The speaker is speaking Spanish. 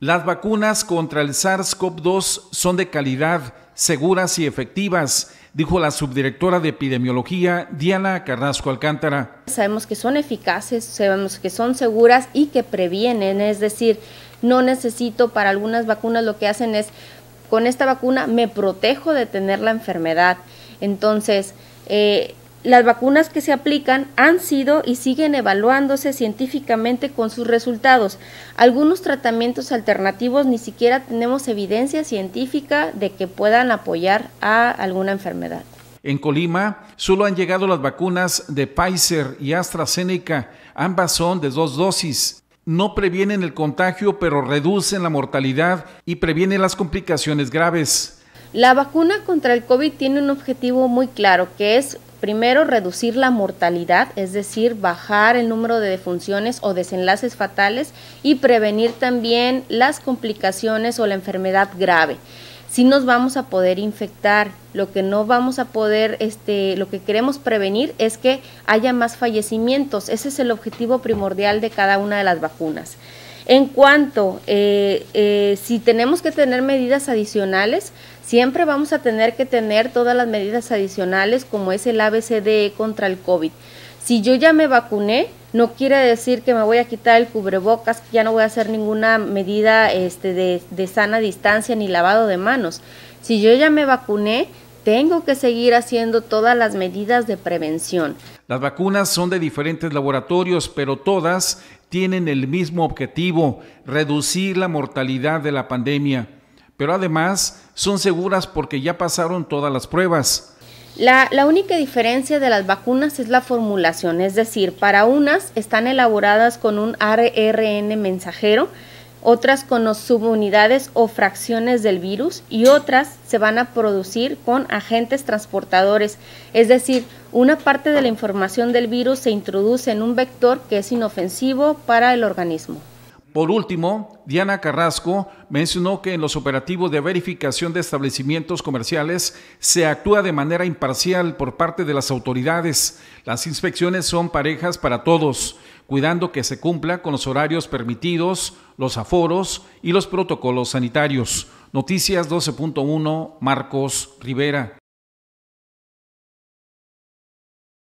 Las vacunas contra el SARS-CoV-2 son de calidad, seguras y efectivas, dijo la subdirectora de epidemiología Diana Carrasco Alcántara. Sabemos que son eficaces, sabemos que son seguras y que previenen, es decir, no necesito para algunas vacunas lo que hacen es, con esta vacuna me protejo de tener la enfermedad. Entonces, eh, las vacunas que se aplican han sido y siguen evaluándose científicamente con sus resultados. Algunos tratamientos alternativos ni siquiera tenemos evidencia científica de que puedan apoyar a alguna enfermedad. En Colima solo han llegado las vacunas de Pfizer y AstraZeneca. Ambas son de dos dosis. No previenen el contagio, pero reducen la mortalidad y previenen las complicaciones graves. La vacuna contra el COVID tiene un objetivo muy claro, que es primero, reducir la mortalidad, es decir, bajar el número de defunciones o desenlaces fatales y prevenir también las complicaciones o la enfermedad grave. Si nos vamos a poder infectar, lo que no vamos a poder, este, lo que queremos prevenir es que haya más fallecimientos. Ese es el objetivo primordial de cada una de las vacunas. En cuanto, eh, eh, si tenemos que tener medidas adicionales, siempre vamos a tener que tener todas las medidas adicionales como es el ABCDE contra el COVID. Si yo ya me vacuné, no quiere decir que me voy a quitar el cubrebocas, que ya no voy a hacer ninguna medida este, de sana distancia ni lavado de manos. Si yo ya me vacuné, tengo que seguir haciendo todas las medidas de prevención. Las vacunas son de diferentes laboratorios, pero todas tienen el mismo objetivo, reducir la mortalidad de la pandemia. Pero además son seguras porque ya pasaron todas las pruebas. La, única diferencia de las vacunas es la formulación, es decir, para unas están elaboradas con un ARN mensajero, otras con subunidades o fracciones del virus y otras se van a producir con agentes transportadores. Es decir, una parte de la información del virus se introduce en un vector que es inofensivo para el organismo. Por último, Diana Carrasco mencionó que en los operativos de verificación de establecimientos comerciales se actúa de manera imparcial por parte de las autoridades. Las inspecciones son parejas para todos, cuidando que se cumpla con los horarios permitidos, los aforos y los protocolos sanitarios. Noticias 12.1, Marcos Rivera.